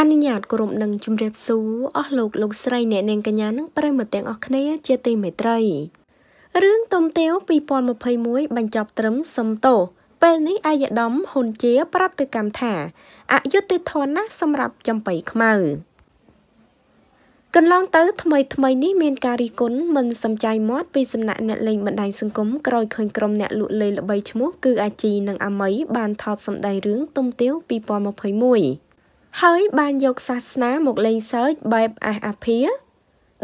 អនុញ្ញាតគោរពនឹងជំរាបសួរអស់លោកលោកស្រីអ្នកនាងកញ្ញានិងប្រិមត្តទាំងអស់គ្នា ជាទីមេត្រីរឿងទុំទាវ2021បញ្ចប់ត្រឹមសំតោពេលនេះអាយដាមហ៊ុនជា ប្រតិកម្មថាអយុត្តិធម៌ណាស់សម្រាប់ចំបៃខ្មៅកន្លងទៅថ្មីថ្មីនេះមានការរិះគន់មិនសំចៃមាត់ពីសំណាក់អ្នកលេងបណ្ដាញសង្គមក្រោយឃើញក្រុមអ្នកលក់លេខល្បីឈ្មោះគឺអាជីនិងអាមី បានថតសម្ដែងរឿងទុំទាវ2021ហើយ បានយកសាសនាមកលេងសើចបែបអះអាភា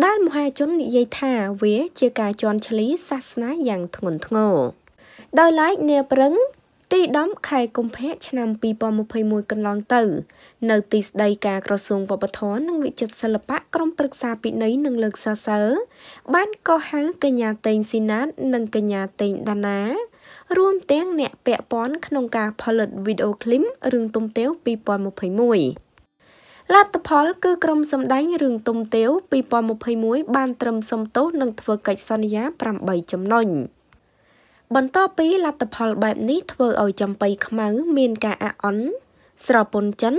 ដែលមហាជននិយាយថាវា ជាការជន់ឈ្លីសាសនាយ៉ាងធ្ងន់ធ្ងរដោយឡែកនាព្រឹង ទី10ខែកុម្ភៈឆ្នាំ2021កន្លងទៅ នៅទីស្តីការក្រសួងវប្បធម៌និងវិចិត្រសិល្បៈក្រមព្រឹក្សាពិន័យនិងលើកសរសើរបានកោះហៅកញ្ញាតេងស៊ីណាតនិងកញ្ញាតេងដាណារួមទាំងអ្នកពាក់ព័ន្ធក្នុងការផលិតវីដេអូឃ្លីមរឿងទុំទាវ2021លទ្ធផល គឺ ក្រុមសម្ដែងរឿងទុំទាវ2021បាន ត្រឹមសំទោសនឹងធ្វើកិច្ចសន្យា8ចំណុញបន្ទាប់ពីលទ្ធផលបែបនេះធ្វើឲ្យចំបៃខ្មៅមានការអាក់អន់ស្រពន់ចិន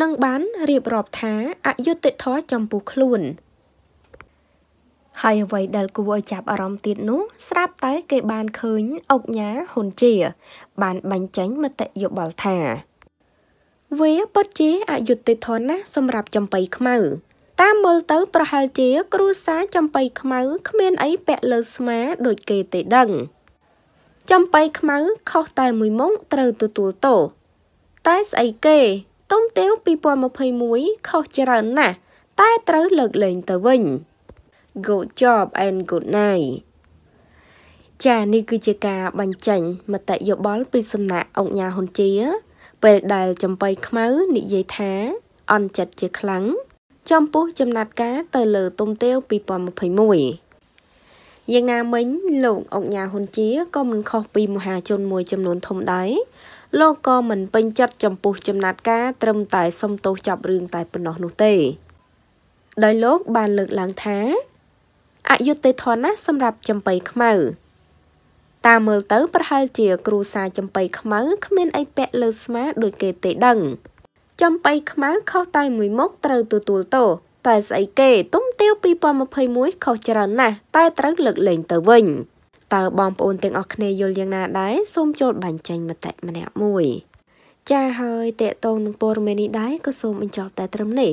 នឹងបានរៀបរាប់ថាអយុត្តិធម៌ចំពោះខ្លួន។ហើយអ្វីដែលគួរឲ្យចាប់អារម្មណ៍ទៀតនោះស្រាប់តែគេបានឃើញអុកញ៉ាហ៊ុនជា បានបញ្ចេញមតិយោបល់ថាវាពិតជាអយុត្តិធម៌ណាស់សម្រាប់ចំបៃខ្មៅតាមមើលទៅប្រហែលជា គ្រូសាចំបៃខ្មៅគ្មានអីពាក់លើស្មាដូចគេទេដឹងចំបៃខ្មៅខុសតែមួយមុខត្រូវទទួលទោសតែស្អីគេតុំទាវ2021ខុសច្រើនណាស់តែត្រូវលើកលែងទៅវិញ good job and good night ចានេះគឺជាការបញ្ចេញមតិយោបល់ពីសំណាក់អង្គញាហ៊ុនជា ពេលដែលចំបៃខ្មៅនិយាយថា អន់ចិត្តជាខ្លាំងចំពោះចំណាត់ការ ទៅលើ ទុំទាវ2021យ៉ាងណាមិញលោកអង្គញាហ៊ុនជាក៏មិនខុសពីមហាជនមួយចំនួនធំដែរលោកក៏មិនពេញចិត្តចំពោះចំណាត់ការត្រឹមតែសុំទោសចាប់រឿងតែប៉ុណ្ណោះនោះទេ ដោយលោកបានលើកឡើងថាអយុត្តិធម៌ណាស់សម្រាប់ចំបៃខ្មៅ តាមមើលទៅ ប្រហែលជា គ្រូសាចំបៃខ្មៅគ្មានអីពាក់លើស្មា ដូចគេទេដឹង ចំបៃខ្មៅខុសតែ មួយមុខត្រូវទទួលទោសតែស្អីគេទុំទាវ2021ខុសច្រើនណាស់តែត្រូវលើកលែងទៅវិញតើបងប្អូនទាំងអស់គ្នាយល់យ៉ាងណាដែរសូមចូលបញ្ចេញមតិម្នាក់មួយ ចា៎ហើយតេតងនឹងព័ត៌មាននេះដែរក៏សូមបញ្ចប់តែត្រឹមនេះ